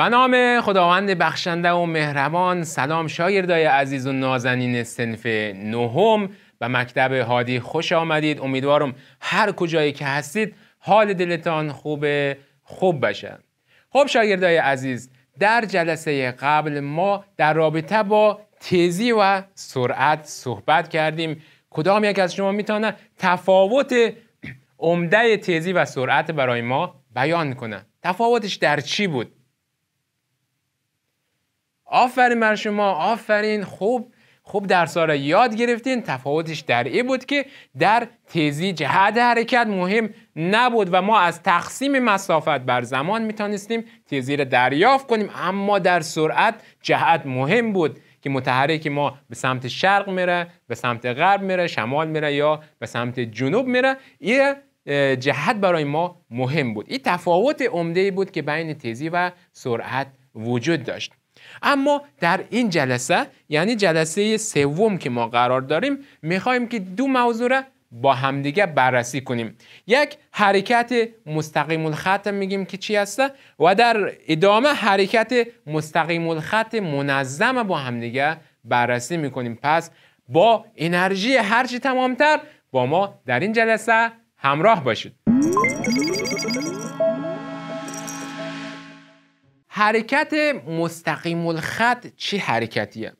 به نام خداوند بخشنده و مهربان سلام شاگردای عزیز و نازنین سنف نهم و مکتب هادی خوش آمدید امیدوارم هر کجایی که هستید حال دلتان خوب خوب بشه خب شاگردای عزیز در جلسه قبل ما در رابطه با تیزی و سرعت صحبت کردیم کدام یک از شما میتونه تفاوت عمده تیزی و سرعت برای ما بیان کنه تفاوتش در چی بود آفرین بر شما آفرین خوب خوب در یاد گرفتین تفاوتش در ای بود که در تیزی جهت حرکت مهم نبود و ما از تقسیم مسافت بر زمان میتونستیم تیزی را دریافت کنیم اما در سرعت جهت مهم بود که متحرک ما به سمت شرق میره به سمت غرب میره شمال میره یا به سمت جنوب میره این جهت برای ما مهم بود این تفاوت عمده بود که بین تیزی و سرعت وجود داشت اما در این جلسه یعنی جلسه سوم که ما قرار داریم میخوایم که دو موضوع را با همدیگه بررسی کنیم یک حرکت مستقیم الخط میگیم که چی هسته و در ادامه حرکت مستقیم الخط منظم با همدیگه بررسی میکنیم پس با انرژی هرچی تمامتر با ما در این جلسه همراه باشید حرکت مستقیم الخط چه حرکتیه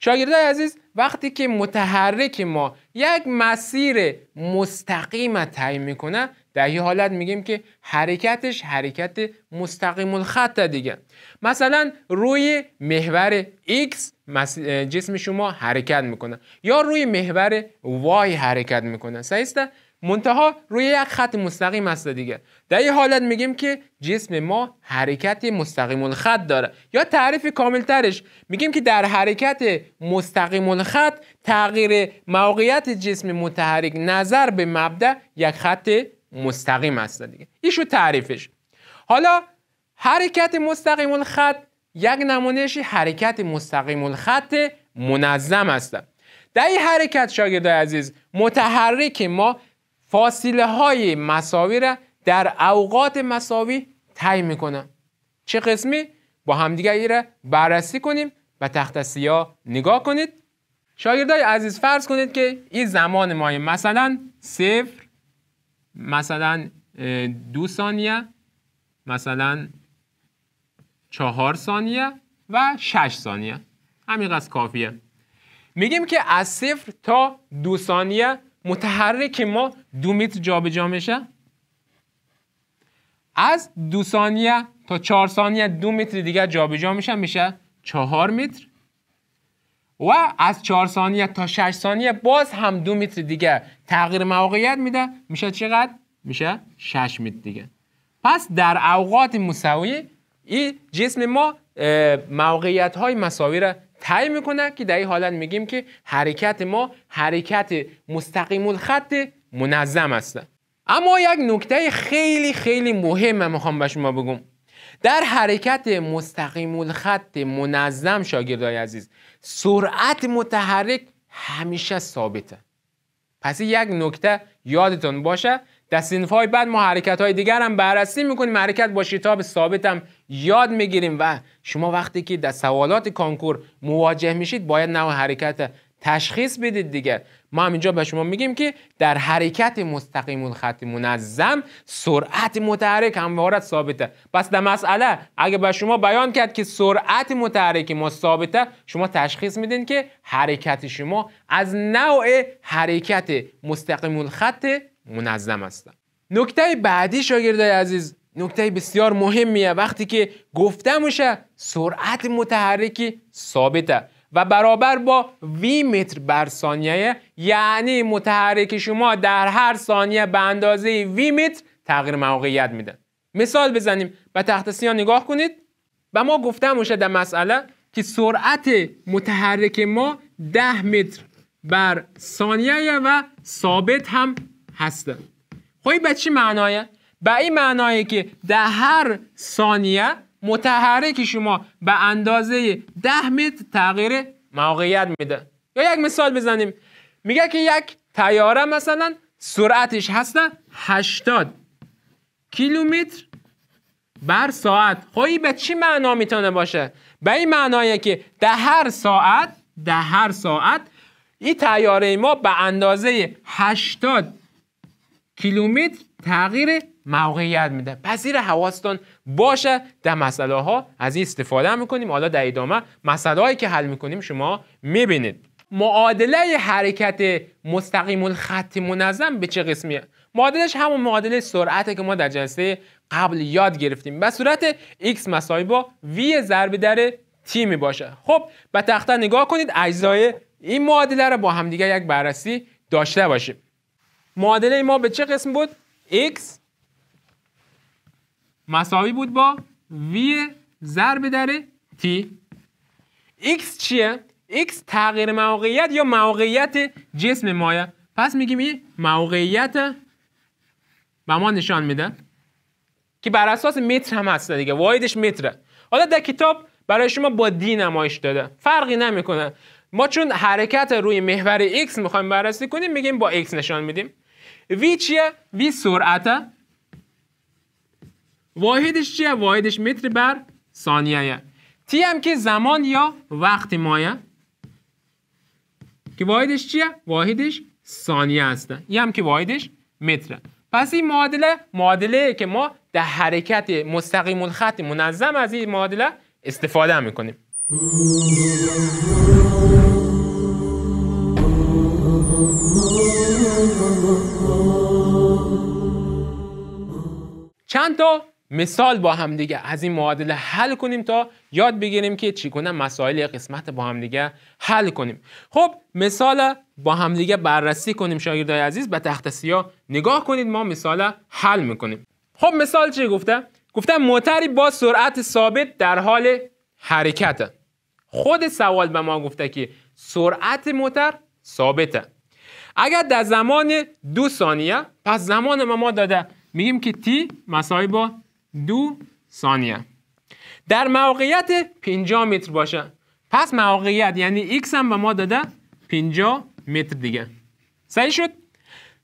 شاگردای عزیز وقتی که متحرک ما یک مسیر مستقیم تعیین میکنه در این حالت میگیم که حرکتش حرکت مستقیم الخط دیگه مثلا روی محور X جسم شما حرکت میکنه یا روی محور Y حرکت میکنه سعی منتها روی یک خط مستقیم است دیگه در این حالت میگیم که جسم ما حرکت مستقیم خط داره یا تعریف ترش میگیم که در حرکت مستقیم خط تغییر موقعیت جسم متحرک نظر به مبدا یک خط مستقیم است دیگه ایشو تعریفش حالا حرکت مستقیم خط یک نمونهش حرکت مستقیم خط منظم است در این حرکت شاگرد عزیز متحرک ما فاصله های مساوی را در اوقات مساوی تی میکنن چه قسمی با همدیگه ای را بررسی کنیم و تخت سیاه نگاه کنید شاگردای عزیز فرض کنید که این زمان ما مثلا صفر مثلا دو ثانیه مثلا چهار ثانیه و شش ثانیه همین قصد کافیه میگیم که از صفر تا دو ثانیه متحرک ما دو متر جابجا میشه از دو ثانیه تا چهار ثانیه دو متر دیگه جابجا میشه میشه چهار متر و از چهار ثانیه تا 6 ثانیه باز هم دو متر دیگه تغییر موقعیت میده میشه چقدر؟ میشه 6 متر دیگه پس در اوقات مساوی این جسم ما موقعیت های مساوی را تعیین میکنه که در این حالت میگیم که حرکت ما حرکت مستقیم الخط منظم است اما یک نکته خیلی خیلی مهمه میخوام به شما بگم در حرکت مستقیم الخط منظم شاگردای عزیز سرعت متحرک همیشه ثابته پس یک نکته یادتون باشه در سینف های بعد ما حرکت های دیگر هم بررسی میکنیم حرکت با شتاب ثابت هم یاد میگیریم و شما وقتی که در سوالات کانکور مواجه میشید باید نوع حرکت تشخیص بدید دیگر ما هم اینجا به شما میگیم که در حرکت مستقیم خط منظم سرعت متحرک وارد ثابته پس در مسئله اگه به شما بیان کرد که سرعت متحرک ما ثابته شما تشخیص میدین که حرکت شما از نوع حرکت مستقیم خط منظم هستم نکته بعدی شاگردای عزیز نکته بسیار مهمیه وقتی که گفته میشه سرعت متحرکی ثابته و برابر با وی متر بر ثانیه یعنی متحرک شما در هر ثانیه به اندازه وی متر تغییر موقعیت میدن مثال بزنیم به تخت سیاه نگاه کنید به ما گفته میشه در مسئله که سرعت متحرک ما ده متر بر ثانیه و ثابت هم هستن خب این به چی معنایه؟ به این معنایه که در هر ثانیه متحرک شما به اندازه ده متر تغییر موقعیت میده یا یک مثال بزنیم میگه که یک تیاره مثلا سرعتش هستن هشتاد کیلومتر بر ساعت خب به چی معنا میتونه باشه به این معنایه که در هر ساعت در هر ساعت این تیاره ما به اندازه هشتاد کیلومتر تغییر موقعیت میده پذیر حواستان باشه در مسئله ها از این استفاده میکنیم حالا در ادامه مسئله هایی که حل میکنیم شما میبینید معادله حرکت مستقیم الخط منظم به چه قسمیه معادلش همون معادله سرعته که ما در جلسه قبل یاد گرفتیم به صورت x مساوی با v ضرب در t می باشه خب به تخته نگاه کنید اجزای این معادله رو با همدیگه یک بررسی داشته باشیم معادله ما به چه قسم بود x مساوی بود با v ضرب در t x چیه x تغییر موقعیت یا موقعیت جسم مایه پس میگیم این موقعیت به ما نشان میده که بر اساس متر هم هست دیگه وایدش متره حالا در کتاب برای شما با دی نمایش داده فرقی نمیکنه ما چون حرکت روی محور x میخوایم بررسی کنیم میگیم با x نشان میدیم وی چیه؟ وی سرعته واحدش چیه؟ واحدش متر بر ثانیه تی هم که زمان یا وقت مایه که واحدش چیه؟ واحدش ثانیه هسته یه هم که واحدش متره پس این معادله معادله که ما در حرکت مستقیم الخط منظم از این معادله استفاده میکنیم چند تا مثال با همدیگه از این معادله حل کنیم تا یاد بگیریم که چیکنه مسائل قسمت با همدیگه حل کنیم خب مثال با همدیگه بررسی کنیم شاگردای عزیز به تخت سیاه نگاه کنید ما مثال حل میکنیم خب مثال چی گفته گفتم موتری با سرعت ثابت در حال حرکت خود سوال به ما گفته که سرعت موتر ثابته اگر در زمان دو ثانیه پس زمان ما داده میگیم که تی مساوی با دو ثانیه در موقعیت 50 متر باشه پس موقعیت یعنی x هم به ما داده 50 متر دیگه صحیح شد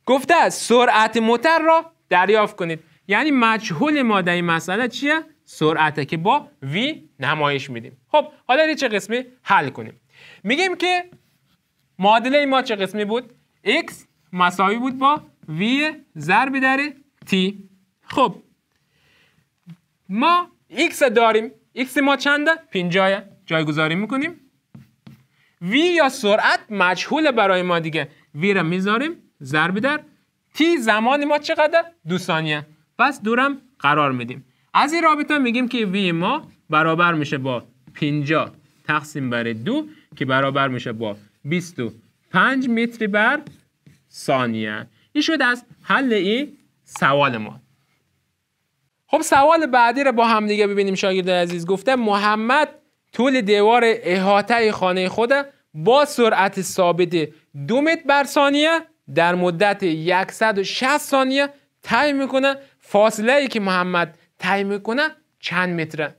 گفته سرعت موتر را دریافت کنید یعنی مجهول ما در این مسئله چیه سرعته که با v نمایش میدیم خب حالا چه قسمی حل کنیم میگیم که معادله ما چه قسمی بود x مساوی بود با v ضرب در تی خب ما ایکس داریم x ما چنده؟ پینجایه جایگذاری میکنیم v یا سرعت مجهول برای ما دیگه وی را میذاریم ضرب در تی زمان ما چقدر؟ دو ثانیه پس دورم قرار میدیم از این رابطه میگیم که v ما برابر میشه با پینجا تقسیم بر دو که برابر میشه با 25 متر بر ثانیه این شده از حل ای سوال ما خب سوال بعدی رو با هم دیگه ببینیم شاگرد عزیز گفته محمد طول دیوار احاطه خانه خود با سرعت ثابت دو متر بر ثانیه در مدت 160 ثانیه طی میکنه فاصله ای که محمد طی میکنه چند متره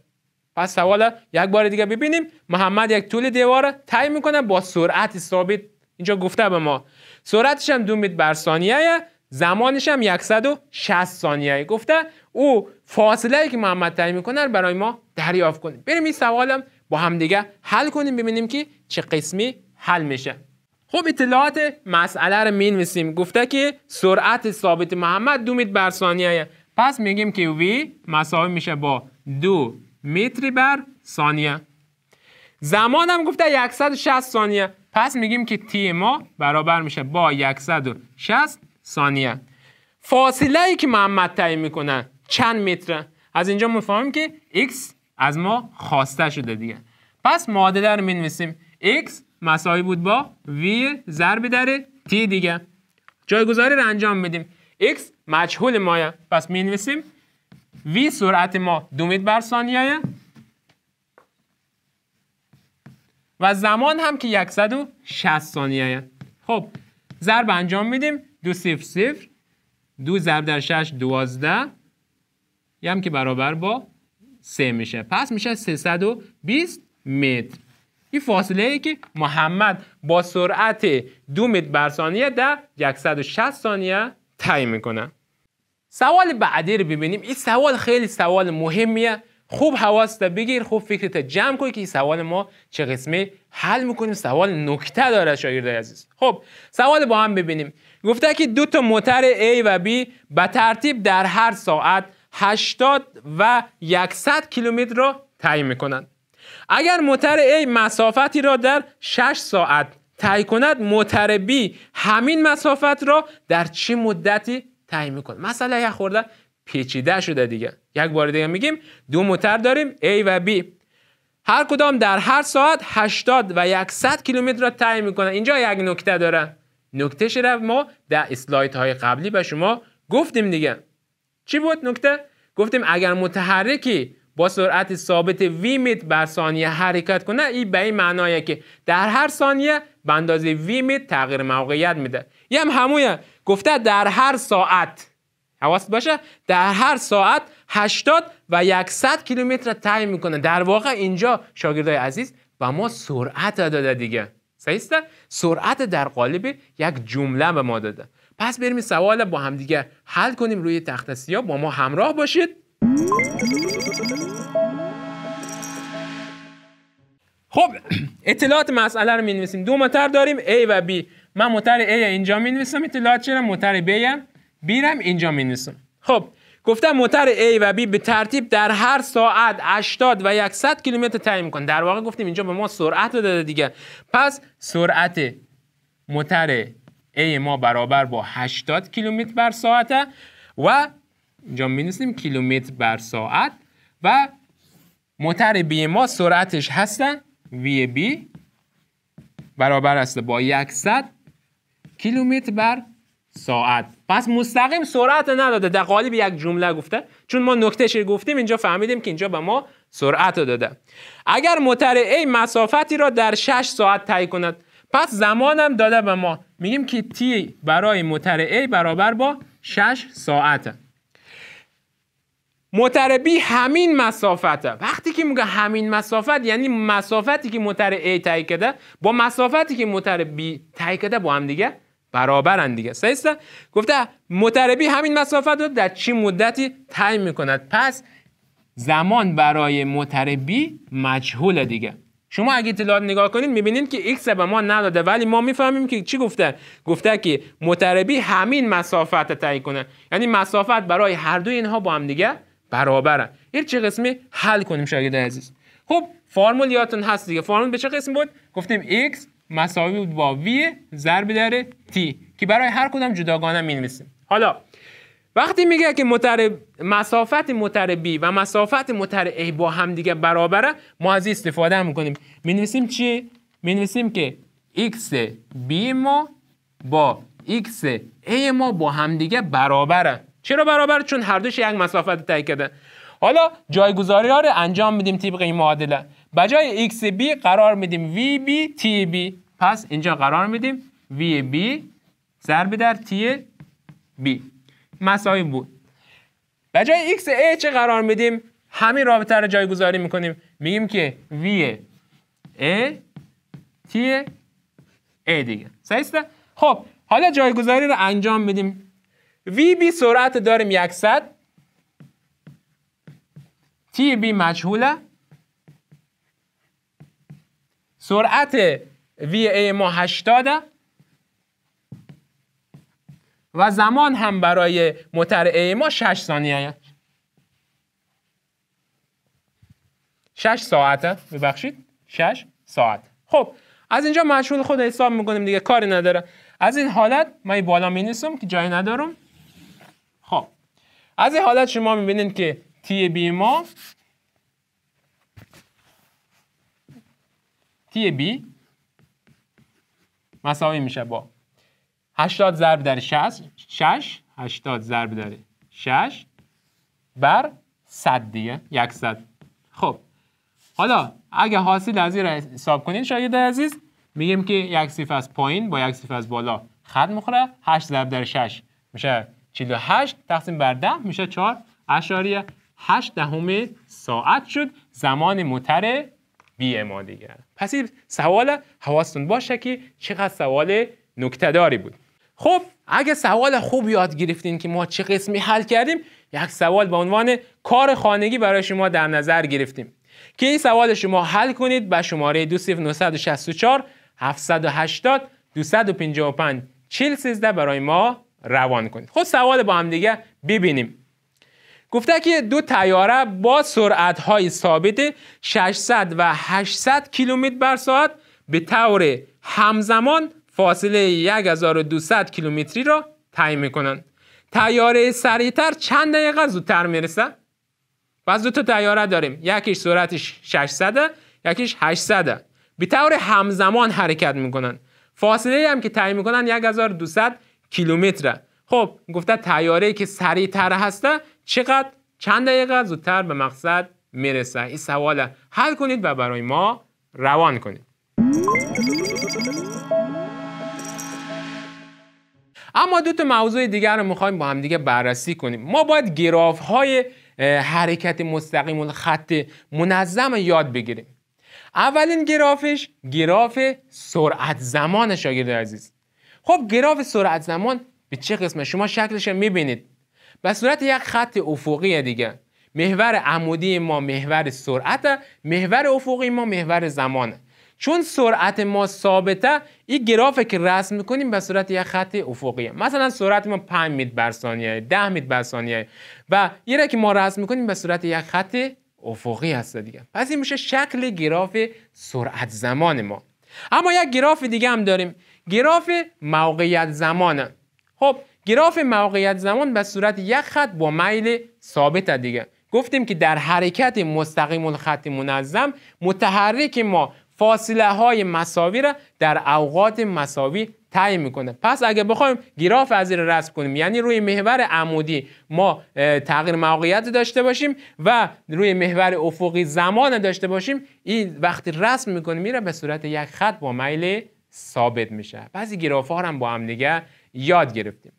پس سوال یک بار دیگه ببینیم محمد یک طول دیوار طی میکنه با سرعت ثابت اینجا گفته به ما سرعتش هم دو متر بر ثانیه زمانش هم 160 ثانیه گفته او فاصله ای که محمد تعیین میکنه برای ما دریافت کنیم بریم این سوالم با همدیگه حل کنیم ببینیم که چه قسمی حل میشه خب اطلاعات مسئله رو می گفته که سرعت ثابت محمد دو متر بر ثانیه پس میگیم که وی مساوی میشه با دو متر بر ثانیه زمان هم گفته 160 ثانیه پس میگیم که تی ما برابر میشه با 160 ثانیه فاصله ای که محمد تعیین میکنه چند متره از اینجا میفهمیم که x از ما خواسته شده دیگه پس معادله رو مینویسیم x مساوی بود با v ضرب در t دیگه جایگذاری رو انجام میدیم x مجهول مایه پس مینویسیم v سرعت ما دومیت بر ثانیه و زمان هم که 160 ثانیه خب ضرب انجام میدیم دو صفر صفر دو ضرب در شش دوازده یه هم که برابر با سه میشه پس میشه 320 متر این فاصله ای که محمد با سرعت دو متر بر ثانیه در 160 ثانیه طی میکنه سوال بعدی رو ببینیم این سوال خیلی سوال مهمیه خوب حواست بگیر خوب فکرت جمع کن که سوال ما چه قسمه حل میکنیم سوال نکته داره شاگرد عزیز خب سوال با هم ببینیم گفته که دو تا موتر A و B به ترتیب در هر ساعت 80 و 100 کیلومتر را طی میکنند اگر موتر A مسافتی را در 6 ساعت طی کند موتر B همین مسافت را در چه مدتی طی میکند مثلا یه خورده پیچیده شده دیگه یک بار دیگه میگیم دو موتر داریم A و B هر کدام در هر ساعت 80 و 100 کیلومتر را طی میکنه اینجا یک نکته داره نکته شده ما در اسلایت های قبلی به شما گفتیم دیگه چی بود نکته گفتیم اگر متحرکی با سرعت ثابت وی متر بر ثانیه حرکت کنه این به این معنایه که در هر ثانیه به اندازه وی متر تغییر موقعیت میده یه هم همویه گفته در هر ساعت حواست باشه در هر ساعت 80 و 100 کیلومتر طی میکنه در واقع اینجا شاگردای عزیز و ما سرعت داده دیگه صحیح سرعت در قالب یک جمله به ما داده پس بریم سوال با هم دیگه حل کنیم روی تخت سیاه با ما همراه باشید خب اطلاعات مسئله رو می دو متر داریم A و B من متر A اینجا می‌نویسم. اطلاعات چرا متر B هم اینجا می‌نویسم. خب گفتم موتر A و B به ترتیب در هر ساعت 80 و 100 کیلومتر تعیین میکنه در واقع گفتیم اینجا به ما سرعت رو داده دیگه پس سرعت متر A ما برابر با 80 کیلومتر بر ساعته و اینجا می‌نویسیم کیلومتر بر ساعت و متر B ما سرعتش هستن VB برابر است با 100 کیلومتر بر ساعت پس مستقیم سرعت نداده در قالب یک جمله گفته چون ما نکتهش گفتیم اینجا فهمیدیم که اینجا به ما سرعت رو داده اگر مترعه مسافتی را در 6 ساعت طی کند پس زمانم داده به ما میگیم که تی برای مترعه برابر با 6 ساعته متربی همین مسافته وقتی که میگه همین مسافت یعنی مسافتی که A طی کده با مسافتی که بی طی کده با هم دیگه برابرن دیگه سیستا گفته متربی همین مسافت رو در چی مدتی تعیین میکند پس زمان برای متربی مجهول دیگه شما اگه اطلاعات نگاه کنید میبینید که x به ما نداده ولی ما میفهمیم که چی گفته گفته که متربی همین مسافت رو تعیین کنه یعنی مسافت برای هر دو اینها با هم دیگه برابرن این چه قسمی حل کنیم شاگرد عزیز خب فرمول یادتون هست دیگه فرمول به چه قسم بود گفتیم x مساوی بود با وی ضرب در تی که برای هر کدام جداگانه می‌نویسیم حالا وقتی میگه که متر مسافت متر بی و مسافت متر ای با هم دیگه برابره ما از استفاده هم میکنیم نویسیم چی؟ نویسیم که x بی ما با x ای ما با هم دیگه برابره چرا برابر؟ چون هر دوش یک مسافت تایی کرده حالا جایگزاری ها رو انجام میدیم طبق این معادله بجای x بی قرار میدیم v بی t بی پس اینجا قرار میدیم v بی ضرب در t b مساوی بود بجای x a چه قرار میدیم همین رابطه رو جایگذاری میکنیم میگیم که v a t a دیگه صحیح خب حالا جایگذاری رو انجام میدیم بی سرعت داریم 100 بی مجهوله سرعت VA ما 80 و زمان هم برای موتر A ما 6 ثانیه 6 ساعته ببخشید 6 ساعت خب از اینجا مشغول خود حساب میکنیم دیگه کاری نداره از این حالت من ای بالا می که جایی ندارم خب از این حالت شما میبینید که تی بی ما تی بی مساوی میشه با 80 ضرب در 60 6 80 ضرب در 6 بر 100 دیگه 100 خب حالا اگه حاصل از این حساب کنید شاید عزیز میگیم که یک صفر از پایین با یک صفر از بالا خط میخوره 8 ضرب در 6 میشه 48 تقسیم بر 10 میشه 4 اشاریه 8 دهم ساعت شد زمان متر بی ما دیگه پس این سوال حواستون باشه که چقدر سوال نکتداری بود خب اگه سوال خوب یاد گرفتین که ما چه قسمی حل کردیم یک سوال به عنوان کار خانگی برای شما در نظر گرفتیم که این سوال شما حل کنید به شماره 2964 780 255 4013 برای ما روان کنید خب سوال با هم دیگه ببینیم گفته که دو تیاره با سرعت های ثابت 600 و 800 کیلومتر بر ساعت به طور همزمان فاصله 1200 کیلومتری را می میکنند تیاره سریعتر چند دقیقه زودتر میرسه پس دو تا تیاره داریم یکیش سرعتش 600 یکیش 800 به طور همزمان حرکت میکنند فاصله هم که طی میکنن 1200 کیلومتره خب گفته تیاره ای که سریعتر هسته چقدر چند دقیقه زودتر به مقصد میرسه این سوال حل کنید و برای ما روان کنید اما دو تا موضوع دیگر رو میخوایم با همدیگه بررسی کنیم ما باید گراف های حرکت مستقیم خط منظم یاد بگیریم اولین گرافش گراف سرعت زمان شاگرد عزیز خب گراف سرعت زمان به چه شما شکلش رو میبینید به صورت یک خط افقی دیگه محور عمودی ما محور سرعت محور افقی ما محور زمانه چون سرعت ما ثابته این گرافه که رسم میکنیم به صورت یک خط افقیه مثلا سرعت ما 5 متر بر ثانیه 10 متر بر ثانیه و اینا که ما رسم میکنیم به صورت یک خط افقی هست دیگه پس این میشه شکل گراف سرعت زمان ما اما یک گراف دیگه هم داریم گراف موقعیت زمانه خب گراف موقعیت زمان به صورت یک خط با میل ثابت دیگه گفتیم که در حرکت مستقیم الخط منظم متحرک ما فاصله های مساوی را در اوقات مساوی تعیین میکنه پس اگه بخوایم گراف از این رسم کنیم یعنی روی محور عمودی ما تغییر موقعیت داشته باشیم و روی محور افقی زمان داشته باشیم این وقتی رسم میکنیم میره به صورت یک خط با میل ثابت میشه بعضی گراف ها هم با هم دیگه یاد گرفتیم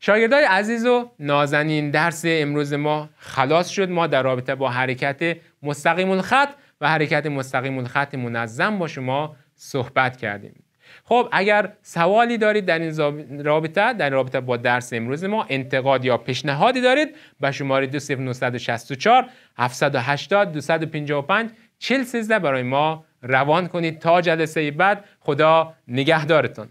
شاگردای عزیز و نازنین درس امروز ما خلاص شد ما در رابطه با حرکت مستقیم الخط و حرکت مستقیم الخط منظم با شما صحبت کردیم خب اگر سوالی دارید در این رابطه در رابطه با درس امروز ما انتقاد یا پیشنهادی دارید به شماره 2964 780 255 4013 برای ما روان کنید تا جلسه بعد خدا نگهدارتون